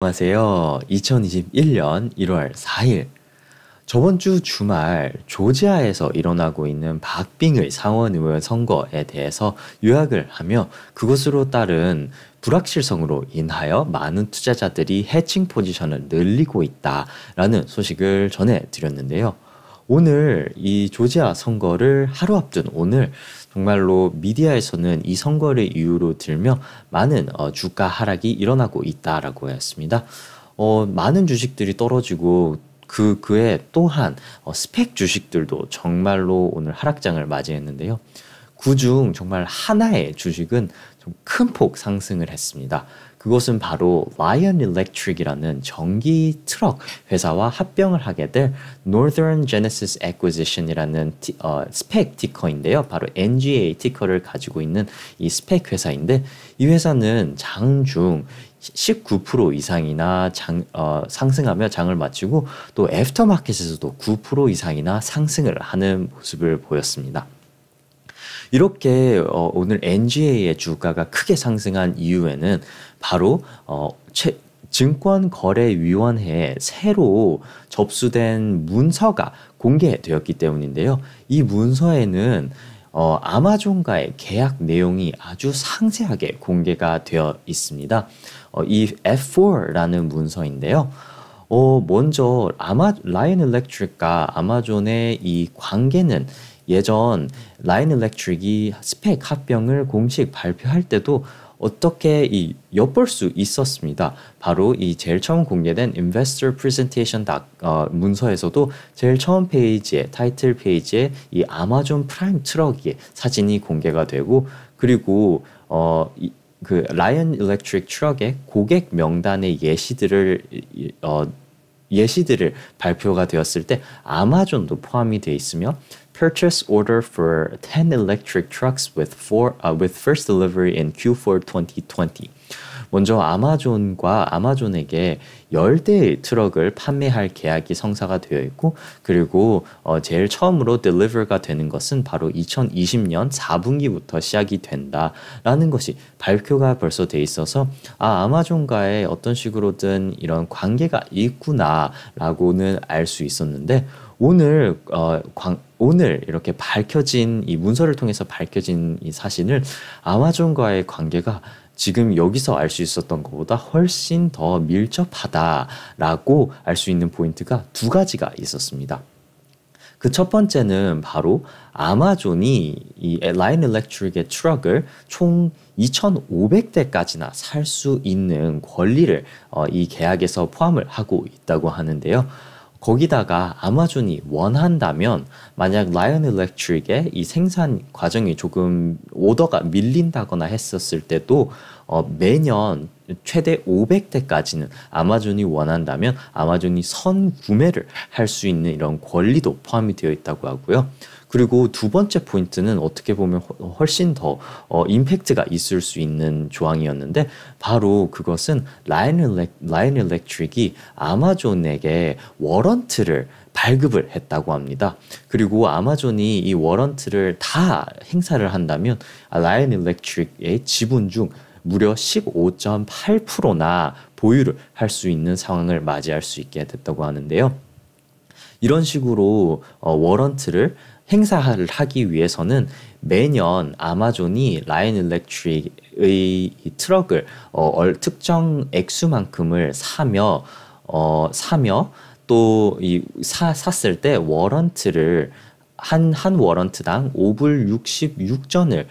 안녕하세요. 2021년 1월 4일. 저번 주 주말 조지아에서 일어나고 있는 박빙의 상원의원 선거에 대해서 요약을 하며 그것으로 따른 불확실성으로 인하여 많은 투자자들이 해칭 포지션을 늘리고 있다라는 소식을 전해드렸는데요. 오늘 이 조지아 선거를 하루 앞둔 오늘 정말로 미디어에서는 이 선거를 이유로 들며 많은 어, 주가 하락이 일어나고 있다라고 했습니다. 어, 많은 주식들이 떨어지고 그 그에 또한 어, 스펙 주식들도 정말로 오늘 하락장을 맞이했는데요. 그 중 정말 하나의 주식은 좀 큰 폭 상승을 했습니다. 그것은 바로 와이 o 일렉트릭이라는 전기 트럭 회사와 합병을 하게 될 Northern Genesis Acquisition이라는 티, 어, 스펙 티커인데요. 바로 NGA 티커를 가지고 있는 이 스펙 회사인데 이 회사는 장 중 19% 이상이나 장, 어, 상승하며 장을 마치고 또 애프터마켓에서도 9% 이상이나 상승을 하는 모습을 보였습니다. 이렇게 어, 오늘 NGA의 주가가 크게 상승한 이유에는 바로 어, 최, 증권거래위원회에 새로 접수된 문서가 공개되었기 때문인데요. 이 문서에는 어, 아마존과의 계약 내용이 아주 상세하게 공개가 되어 있습니다. 어, 이 F4라는 문서인데요. 어, 먼저 아마 라이 일렉트릭과 아마존의 이 관계는 예전 라인 일렉트릭이 스펙 합병을 공식 발표할 때도 어떻게 이 엿볼 수 있었습니다. 바로 이 제일 처음 공개된 Investor Presentation 어, 문서에서도 제일 처음 페이지에 타이틀 페이지에 이 아마존 프라임 트럭의 사진이 공개가 되고 그리고 어, 이, 그 라이언 일렉트릭 트럭의 고객 명단의 예시들을 어, 예시들을 발표가 되었을 때 아마존도 포함이 돼 있으며 purchase order for 10 electric trucks with, four, uh, with first delivery in Q4 2020. 먼저 아마존과 아마존에게 열대의 트럭을 판매할 계약이 성사가 되어 있고 그리고 어 제일 처음으로 딜리버가 되는 것은 바로 2020년 4분기부터 시작이 된다라는 것이 발표가 벌써 돼 있어서 아 아마존과의 어떤 식으로든 이런 관계가 있구나라고는 알 수 있었는데 오늘 어, 광, 오늘 이렇게 밝혀진 이 문서를 통해서 밝혀진 이 사실을 아마존과의 관계가 지금 여기서 알 수 있었던 것보다 훨씬 더 밀접하다라고 알 수 있는 포인트가 두 가지가 있었습니다. 그 첫 번째는 바로 아마존이 이 라인 일렉트릭의 트럭을 총 2,500대까지나 살 수 있는 권리를 어, 이 계약에서 포함을 하고 있다고 하는데요. 거기다가 아마존이 원한다면 만약 라이언 일렉트릭의 이 생산 과정이 조금 오더가 밀린다거나 했었을 때도 어, 매년 최대 500대까지는 아마존이 원한다면 아마존이 선 구매를 할 수 있는 이런 권리도 포함이 되어 있다고 하고요. 그리고 두 번째 포인트는 어떻게 보면 훨씬 더 어, 임팩트가 있을 수 있는 조항이었는데 바로 그것은 라인 일렉, 트릭이 아마존에게 워런트를 발급을 했다고 합니다. 그리고 아마존이 이 워런트를 다 행사를 한다면 아, 라인 일렉트릭의 지분 중 무려 15.8%나 보유를 할 수 있는 상황을 맞이할 수 있게 됐다고 하는데요. 이런 식으로 어, 워런트를 행사를 하기 위해서는 매년 아마존이 라인 일렉트릭의 트럭을 어, 특정 액수만큼을 사며 어, 사며 또이 샀을 때 워런트를 한 한 워런트당 5불 66전을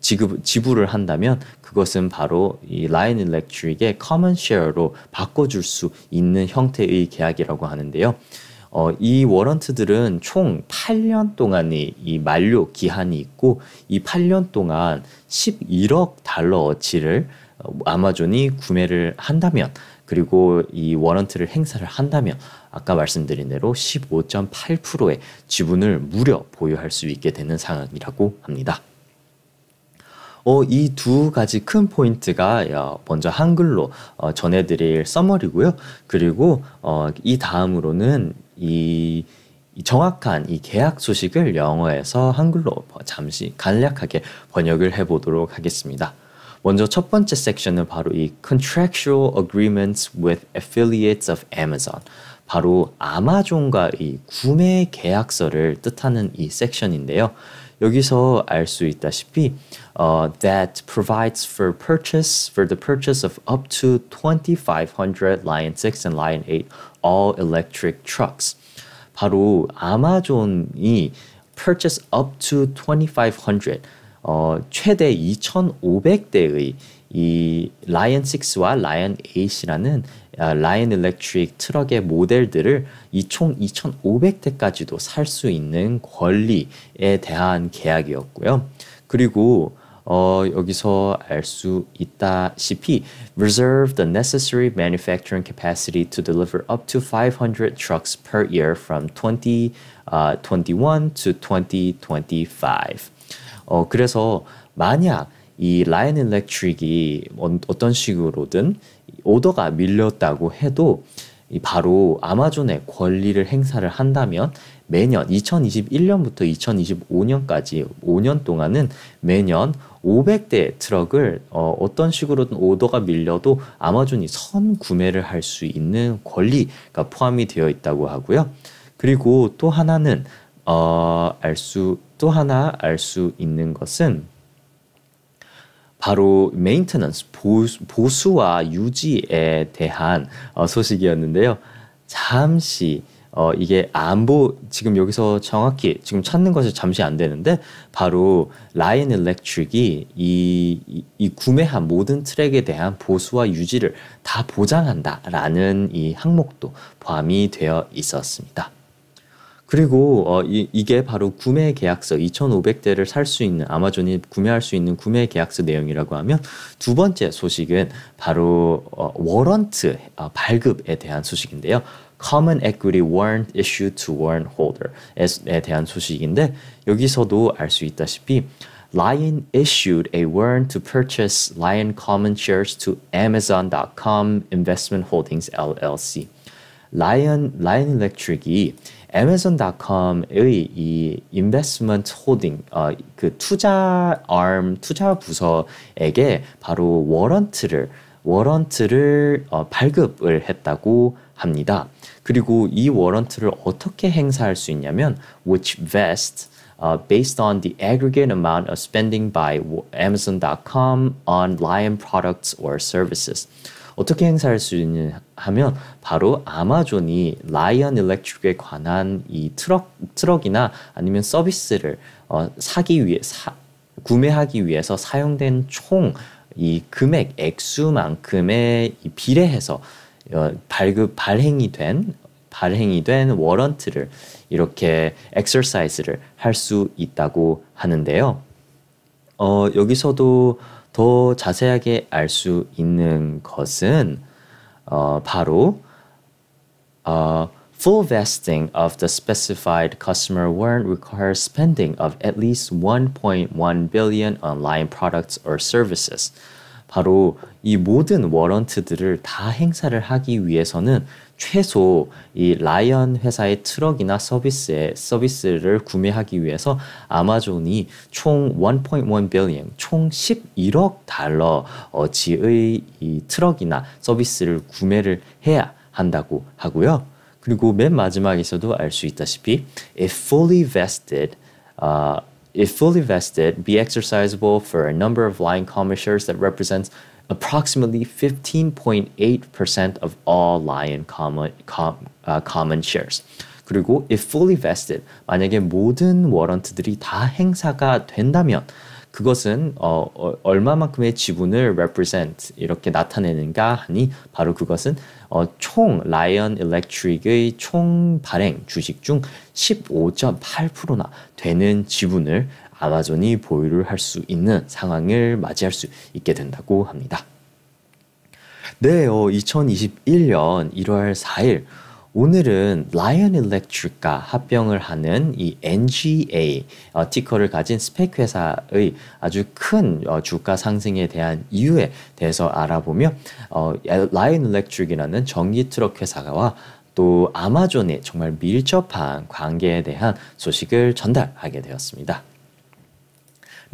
지급, 지불을 한다면 그것은 바로 이 라인 일렉트릭의 커먼 쉐어로 바꿔줄 수 있는 형태의 계약이라고 하는데요. 어, 이 워런트들은 총 8년 동안의 이 만료 기한이 있고 이 8년 동안 11억 달러어치를 아마존이 구매를 한다면 그리고 이 워런트를 행사를 한다면 아까 말씀드린 대로 15.8%의 지분을 무려 보유할 수 있게 되는 상황이라고 합니다. 어, 이두 가지 큰 포인트가 어, 먼저 한글로 어, 전해드릴 써머리고요 그리고 어, 이 다음으로는 이 정확한 이 계약 소식을 영어에서 한글로 잠시 간략하게 번역을 해보도록 하겠습니다. 먼저 첫 번째 섹션은 바로 이 Contractual Agreements with Affiliates of Amazon. 바로 아마존과 이 구매 계약서를 뜻하는 이 섹션인데요. 여기서 알수 있다시피 uh, that provides for purchase for the purchase of up to 2500 Lion 6 and Lion 8 all electric trucks. 바로 아마존이 purchase up to 2500 어, 최대 2500대의 이 Lion 6와 Lion 8이라는 라인 일렉트릭 트럭의 모델들을 이 총 2,500대까지도 살 수 있는 권리에 대한 계약이었고요. 그리고 어, 여기서 알 수 있다시피 reserve the necessary manufacturing capacity to deliver up to 500 trucks per year from 2021 uh, to 2025. 어, 그래서 만약 이 라인 일렉트릭이 어떤 식으로든 오더가 밀렸다고 해도 바로 아마존의 권리를 행사를 한다면 매년 2021년부터 2025년까지 5년 동안은 매년 500대 트럭을 어, 어떤 식으로든 오더가 밀려도 아마존이 선 구매를 할 수 있는 권리가 포함이 되어 있다고 하고요. 그리고 또 하나는 어, 알수 또 하나 알 수 있는 것은 바로 메인터넌스 보수와 유지에 대한 어, 소식이었는데요. 잠시 어, 이게 안보 지금 여기서 정확히 지금 찾는 것이 잠시 안 되는데 바로 라인 일렉트릭이 이, 이, 이 구매한 모든 트랙에 대한 보수와 유지를 다 보장한다라는 이 항목도 포함이 되어 있었습니다. 그리고 어, 이, 이게 바로 구매 계약서 2,500대를 살 수 있는 아마존이 구매할 수 있는 구매 계약서 내용이라고 하면 두 번째 소식은 바로 어, 워런트 어, 발급에 대한 소식인데요. Common Equity Warrant Issue to Warrant Holder에 대한 소식인데 여기서도 알 수 있다시피 Lion issued a warrant to purchase Lion Common Shares to Amazon.com Investment Holdings LLC. 라이언 라이언 일렉트릭이 Amazon.com의 이 investment holding 어, 그 투자 arm 투자 부서에게 바로 워런트를 워런트를 어, 발급을 했다고 합니다. 그리고 이 워런트를 어떻게 행사할 수 있냐면 which vests uh, based on the aggregate amount of spending by Amazon.com on Lion products or services. 어떻게 행사할 수 있냐 하면 바로 아마존이 라이언 일렉트릭에 관한 이 트럭 트럭이나 아니면 서비스를 어, 사기 위해 사, 구매하기 위해서 사용된 총 이 금액 액수만큼에 비례해서 어, 발급 발행이 된 발행이 된 워런트를 이렇게 엑서사이즈를 할 수 있다고 하는데요. 어, 여기서도 더 자세하게 알 수 있는 것은 어, 바로 어, full vesting of the specified customer warrant requires spending of at least 1.1 billion on line products or services. 바로 이 모든 워런트들을 다 행사를 하기 위해서는 최소 이 라이언 회사의 트럭이나 서비스에 서비스를 구매하기 위해서 아마존이 총1.1 billion, 총 11억 달러어치의 이 트럭이나 서비스를 구매를 해야 한다고 하고요. 그리고 맨 마지막에서도 알 수 있다시피 if fully vested uh, if fully vested be exercisable for a number of line c o m m i s s i o e s that represents approximately 15.8% of all Lion common, com, uh, common shares. 그리고 if fully vested, 만약에 모든 워런트들이 다 행사가 된다면 그것은 어, 어, 얼마만큼의 지분을 represent 이렇게 나타내는가 하니 바로 그것은 어, 총 라이언 일렉트릭의 총 발행 주식 중 15.8%나 되는 지분을 아마존이 보유를 할 수 있는 상황을 맞이할 수 있게 된다고 합니다. 네, 어, 2021년 1월 4일 오늘은 라이언 일렉트릭과 합병을 하는 이 NGA 어, 티커를 가진 스펙 회사의 아주 큰 어, 주가 상승에 대한 이유에 대해서 알아보며 어, 라이언 일렉트릭이라는 전기 트럭 회사와 또 아마존의 정말 밀접한 관계에 대한 소식을 전달하게 되었습니다.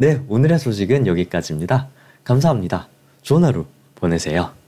네, 오늘의 소식은 여기까지입니다. 감사합니다. 좋은 하루 보내세요.